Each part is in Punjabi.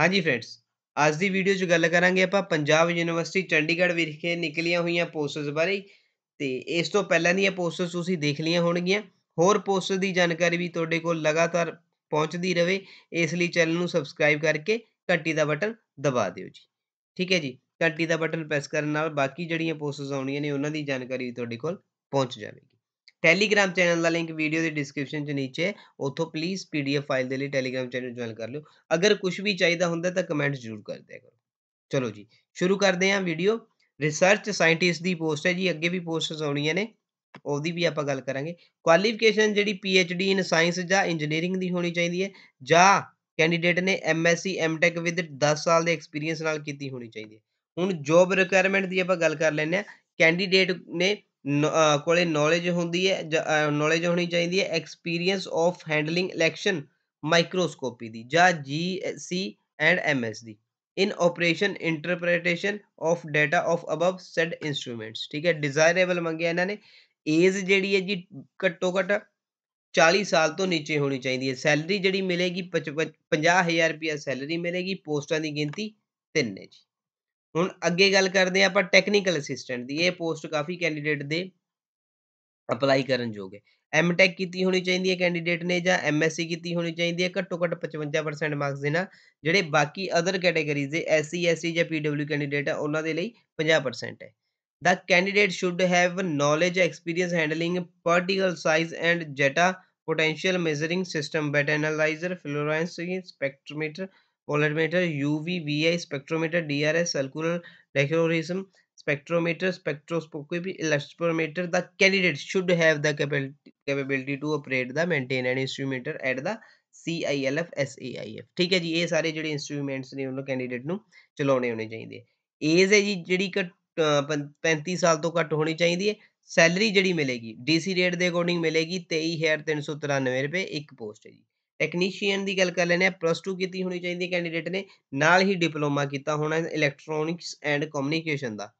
ਹਾਂਜੀ ਫਰੈਂਡਸ ਅੱਜ ਦੀ ਵੀਡੀਓ 'ਚ ਗੱਲ ਕਰਾਂਗੇ ਆਪਾਂ ਪੰਜਾਬ ਯੂਨੀਵਰਸਿਟੀ ਚੰਡੀਗੜ੍ਹ ਵਿਖੇ ਨਿਕਲੀਆਂ ਹੋਈਆਂ ਪੋਸਟਸ ਬਾਰੇ ਤੇ ਇਸ ਤੋਂ ਪਹਿਲਾਂ ਦੀਆਂ ਪੋਸਟਸ ਤੁਸੀਂ ਦੇਖ ਲਈਆਂ ਹੋਣਗੀਆਂ ਹੋਰ ਪੋਸਟ ਦੀ ਜਾਣਕਾਰੀ ਵੀ ਤੁਹਾਡੇ ਕੋਲ ਲਗਾਤਾਰ ਪਹੁੰਚਦੀ ਰਹੇ ਇਸ ਲਈ ਚੈਨਲ ਨੂੰ ਸਬਸਕ੍ਰਾਈਬ ਕਰਕੇ ਘੰਟੀ ਦਾ ਬਟਨ ਦਬਾ ਦਿਓ ਜੀ ਠੀਕ ਹੈ ਜੀ ਘੰਟੀ ਦਾ ਬਟਨ ਪ੍ਰੈਸ ਕਰਨ ਨਾਲ ਬਾਕੀ ਜਿਹੜੀਆਂ ਪੋਸਟਸ ਆਉਣੀਆਂ ਨੇ ਉਹਨਾਂ ਦੀ ਜਾਣਕਾਰੀ ਵੀ ਤੁਹਾਡੇ ਕੋਲ ਪਹੁੰਚ ਜਾਵੇਗੀ ਟੈਲੀਗ੍ਰam ਚੈਨਲ ਦਾ ਲਿੰਕ ਵੀਡੀਓ ਦੇ ਡਿਸਕ੍ਰਿਪਸ਼ਨ 'ਚ ਨੀਚੇ ਉਥੋਂ ਪਲੀਜ਼ ਪੀਡੀਐਫ ਫਾਈਲ ਦੇ ਲਈ ਟੈਲੀਗ੍ਰam ਚੈਨਲ ਜੁਆਇਨ ਕਰ ਲਿਓ ਅਗਰ ਕੁਝ ਵੀ ਚਾਹੀਦਾ ਹੁੰਦਾ ਤਾਂ ਕਮੈਂਟ ਜ਼ਰੂਰ ਕਰ ਦਿਆ ਕਰੋ ਚਲੋ ਜੀ ਸ਼ੁਰੂ ਕਰਦੇ ਹਾਂ ਵੀਡੀਓ ਰਿਸਰਚ ਸਾਇੰਟਿਸਟ ਦੀ ਪੋਸਟ ਹੈ ਜੀ ਅੱਗੇ ਵੀ ਪੋਸਟਸ ਆਉਣੀਆਂ ਨੇ ਉਹਦੀ ਵੀ ਆਪਾਂ ਗੱਲ ਕਰਾਂਗੇ ਕੁਆਲੀਫਿਕੇਸ਼ਨ ਜਿਹੜੀ P H D in science ਜਾਂ ਇੰਜੀਨੀਅਰਿੰਗ ਦੀ ਹੋਣੀ ਚਾਹੀਦੀ ਹੈ ਜਾਂ ਕੈਂਡੀਡੇਟ ਨੇ M S C M tech with 10 ਸਾਲ ਦੇ ਐਕਸਪੀਰੀਅੰਸ ਨਾਲ ਕੀਤੀ ਹੋਣੀ ਚਾਹੀਦੀ ਹੈ ਹੁਣ ਜੌਬ ਰਿਕੁਆਇਰਮੈਂਟ ਦੀ ਆਪਾਂ ਗੱਲ ਕਰ ਲੈਂਦੇ ਆ ਕੈਂਡੀਡੇਟ ਨੇ ਕੋਲੇ ਨੌਲੇਜ ਹੁੰਦੀ ਹੈ ਨੌਲੇਜ ਹੋਣੀ ਚਾਹੀਦੀ ਹੈ experience of handling electron microscopy ਦੀ ਜਾਂ ਜੀਸੀ ਐਂਡ ਐਮਐਸ ਦੀ in operation interpretation of data of above said instruments ਠੀਕ ਹੈ ਡਿਜ਼ਾਇਰੇਬਲ ਮੰਗਿਆ ਇਹਨਾਂ ਨੇ ਏਜ ਜਿਹੜੀ ਹੈ ਜੀ ਘੱਟੋ ਘੱਟ 40 ਸਾਲ ਤੋਂ ਨੀਚੇ ਹੋਣੀ ਚਾਹੀਦੀ ਹੈ ਸੈਲਰੀ ਜਿਹੜੀ ਮਿਲੇਗੀ 50000 ਰੁਪਿਆ ਸੈਲਰੀ ਮਿਲੇਗੀ ਪੋਸਟਾਂ ਦੀ ਗਿਣਤੀ 3 ਹੈ ਜੀ ਹੁਣ ਅੱਗੇ ਗੱਲ ਕਰਦੇ ਆ ਆਪਾਂ ਟੈਕਨੀਕਲ ਅਸਿਸਟੈਂਟ ਦੀ ਇਹ ਪੋਸਟ ਕਾਫੀ ਕੈਂਡੀਡੇਟ ਦੇ ਅਪਲਾਈ ਕਰਨ ਯੋਗ ਹੈ ਐਮਟੈਕ ਕੀਤੀ ਹੋਣੀ ਚਾਹੀਦੀ ਹੈ ਕੈਂਡੀਡੇਟ ਨੇ ਜਾਂ ਐਮਐਸਸੀ ਕੀਤੀ ਹੋਣੀ ਚਾਹੀਦੀ ਹੈ ਘੱਟੋ ਘੱਟ 55% ਮਾਰਕਸ ਦੇ ਨਾਲ ਜਿਹੜੇ ਬਾਕੀ ਅਦਰ ਕੈਟਾਗਰੀਜ਼ ਦੇ ਐਸਸੀ ਐਸਟੀ e, e ਜਾਂ ਪੀਡਬਲਯੂ ਕੈਂਡੀਡੇਟ ਆ ਉਹਨਾਂ ਦੇ ਲਈ 50% ਹੈ ਦਾ candidate should have knowledge experience handling particle size and zeta potential measuring system BET analyser fluorescence spectrometer polarimeter UV-VI spectrometer DRS circular dichroism spectrometer spectroscopy electrometer the candidate should have the capability to operate the maintain an instrument at the CILF SAIF ਠੀਕ ਹੈ ਜੀ ਇਹ ਸਾਰੇ ਜਿਹੜੇ ਇਨਸਟਰੂਮੈਂਟਸ ਨੇ ਉਹਨਾਂ ਕੈਂਡੀਡੇਟ ਨੂੰ ਚਲਾਉਣੇ ਹੋਣੇ ਚਾਹੀਦੇ ਏਜ ਹੈ ਜੀ ਜਿਹੜੀ 35 ਸਾਲ ਤੋਂ ਘੱਟ ਹੋਣੀ ਚਾਹੀਦੀ ਹੈ ਸੈਲਰੀ ਜਿਹੜੀ ਮਿਲੇਗੀ ਡੀਸੀ ਰੇਟ ਦੇ ਅਕੋਰਡਿੰਗ ਮਿਲੇਗੀ 23393 ਰੁਪਏ ਇੱਕ ਪੋਸਟ ਹੈ ਜੀ ਟੈਕਨੀਸ਼ੀਅਨ ਦੀ ਗੱਲ ਕਰ ਲੈਨੇ ਆ ਪਲੱਸ 2 ਕੀਤੀ ਹੋਣੀ ਚਾਹੀਦੀ ਹੈ ਕੈਂਡੀਡੇਟ ਨੇ ਨਾਲ ਹੀ ਡਿਪਲੋਮਾ ਕੀਤਾ ਹੋਣਾ ਇਲੈਕਟ੍ਰੋਨਿਕਸ ਐਂਡ ਕਮਿਊਨੀਕੇਸ਼ਨ ਦਾ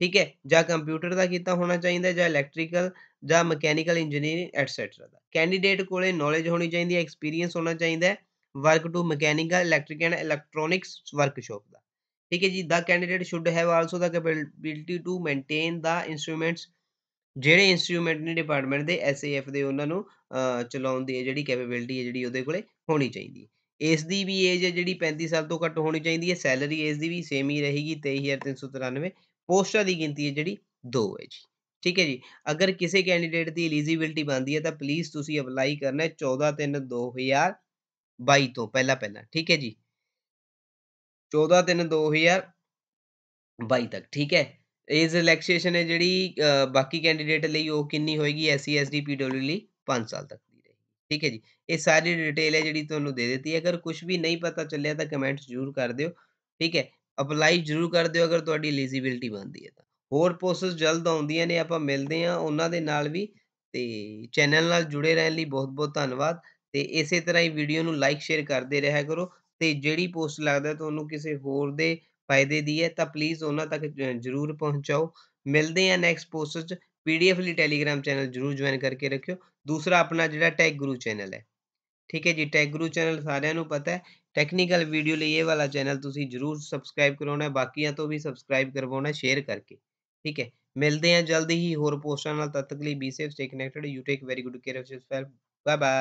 ਠੀਕ ਹੈ ਜਾਂ ਕੰਪਿਊਟਰ ਦਾ ਕੀਤਾ ਹੋਣਾ ਚਾਹੀਦਾ ਜਾਂ ਇਲੈਕਟ੍ਰੀਕਲ ਜਾਂ ਮਕੈਨੀਕਲ ਇੰਜੀਨੀਅਰਿੰਗ ਐਟਸੈਟਰਾ ਦਾ ਕੈਂਡੀਡੇਟ ਕੋਲੇ ਨੌਲੇਜ ਹੋਣੀ ਚਾਹੀਦੀ ਹੈ ਐਕਸਪੀਰੀਅੰਸ ਹੋਣਾ ਚਾਹੀਦਾ ਹੈ work to mechanical electric and electronics workshop ਦਾ ਠੀਕ ਹੈ ਜੀ the candidate should have also the capability to maintain the instruments ਜਿਹੜੇ ਇੰਸਟਰੂਮੈਂਟ ਨੇ ਡਿਪਾਰਟਮੈਂਟ ਦੇ ਐਸਏਐਫ ਦੇ ਉਹਨਾਂ ਨੂੰ ਚਲਾਉਣ ਦੀ ਜਿਹੜੀ ਕੈਪੇਬਿਲਿਟੀ ਹੈ ਜਿਹੜੀ ਉਹਦੇ ਕੋਲੇ ਹੋਣੀ ਚਾਹੀਦੀ ਹੈ ਇਸ ਦੀ ਵੀ ਏਜ ਹੈ ਜਿਹੜੀ 35 ਸਾਲ ਤੋਂ ਘੱਟ ਹੋਣੀ ਚਾਹੀਦੀ ਹੈ ਸੈਲਰੀ ਇਸ ਦੀ ਵੀ ਸੇਮ ਹੀ ਰਹੇਗੀ 23393 ਪੋਸਟਾਂ ਦੀ ਗਿਣਤੀ ਹੈ ਜਿਹੜੀ 2 ਹੈ ਜੀ ਠੀਕ ਹੈ ਜੀ ਅਗਰ ਕਿਸੇ ਕੈਂਡੀਡੇਟ ਦੀ ਐਲੀਜੀਬਿਲਟੀ ਬਣਦੀ ਹੈ ਤਾਂ ਪਲੀਜ਼ ਤੁਸੀਂ ਅਪਲਾਈ ਕਰਨਾ ਹੈ 14 3 2022 ਤੋਂ ਪਹਿਲਾਂ ਪਹਿਲਾਂ ਠੀਕ ਹੈ ਜੀ 14 3 2022 ਤੱਕ ਠੀਕ ਹੈ ਇਸ ਰਿਲੈਕਸੇਸ਼ਨ ਹੈ ਜਿਹੜੀ ਬਾਕੀ ਕੈਂਡੀਡੇਟ ਲਈ ਉਹ ਕਿੰਨੀ ਹੋਏਗੀ ਐਸਸੀ ਐਸਡੀ ਪੀਡਬਲਯੂ ਲਈ 5 ਸਾਲ ਤੱਕ ਦੀ ਰਹੇਗੀ ਠੀਕ ਹੈ ਜੀ ਇਹ ਸਾਰੀ ਡਿਟੇਲ ਹੈ ਜਿਹੜੀ ਤੁਹਾਨੂੰ ਦੇ ਦਿੱਤੀ ਹੈ ਅਗਰ ਕੁਝ ਵੀ ਨਹੀਂ ਪਤਾ ਚੱਲਿਆ ਤਾਂ ਕਮੈਂਟ ਜ਼ਰੂਰ ਕਰ ਦਿਓ ਠੀਕ ਹੈ ਅਪਲਾਈ ਜ਼ਰੂਰ ਕਰ ਦਿਓ ਅਗਰ ਤੁਹਾਡੀ ਐਲੀਜੀਬਿਲਟੀ ਬਣਦੀ ਹੈ ਤਾਂ ਹੋਰ ਪੋਸਟਸ ਜਲਦ ਆਉਂਦੀਆਂ ਨੇ ਆਪਾਂ ਮਿਲਦੇ ਹਾਂ ਉਹਨਾਂ ਦੇ ਨਾਲ ਵੀ ਤੇ ਚੈਨਲ ਨਾਲ ਜੁੜੇ ਰਹਿਣ ਲਈ ਬਹੁਤ-ਬਹੁਤ ਧੰਨਵਾਦ ਤੇ ਇਸੇ ਤਰ੍ਹਾਂ ਹੀ ਵੀਡੀਓ ਨੂੰ ਲਾਈਕ ਸ਼ੇਅਰ ਕਰਦੇ ਰਿਹਾ ਕਰੋ ਤੇ ਜਿਹੜੀ ਪੋਸਟ ਲੱਗਦਾ ਤੁਹਾਨੂੰ ਕਿਸੇ ਹੋਰ ਦੇ ਫਾਇਦੇ ਦੀ ਹੈ ਤਾਂ ਪਲੀਜ਼ ਉਹਨਾਂ ਤੱਕ ਜਰੂਰ ਪਹੁੰਚਾਓ ਮਿਲਦੇ ਆ ਨੈਕਸਟ ਪੋਸਟ 'ਚ ਪੀਡੀਐਫ ਲਈ ਟੈਲੀਗ੍ਰam ਚੈਨਲ ਜਰੂਰ ਜੁਆਇਨ ਕਰਕੇ ਰੱਖਿਓ ਦੂਸਰਾ ਆਪਣਾ ਜਿਹੜਾ ਟੈਗ ਗੁਰੂ ਚੈਨਲ ਹੈ ਠੀਕ ਹੈ ਜੀ ਟੈਗ ਗੁਰੂ ਚੈਨਲ ਸਾਰਿਆਂ ਨੂੰ ਪਤਾ ਹੈ ਟੈਕਨੀਕਲ ਵੀਡੀਓ ਲਈ ਇਹ ਵਾਲਾ ਚੈਨਲ ਤੁਸੀਂ ਜਰੂਰ ਸਬਸਕ੍ਰਾਈਬ ਕਰਾਉਣਾ ਬਾਕੀਆਂ ਤੋਂ ਵੀ ਸਬਸਕ੍ਰਾਈਬ ਕਰਵਾਉਣਾ ਸ਼ੇਅਰ ਕਰਕੇ ਠੀਕ ਹੈ ਮਿਲਦੇ ਹਾਂ ਜਲਦੀ ਹੀ ਹੋਰ ਪੋਸਟਾਂ ਨਾਲ ਤਦ ਤੱਕ ਲਈ be safe stay connected you take very good care of yourself bye bye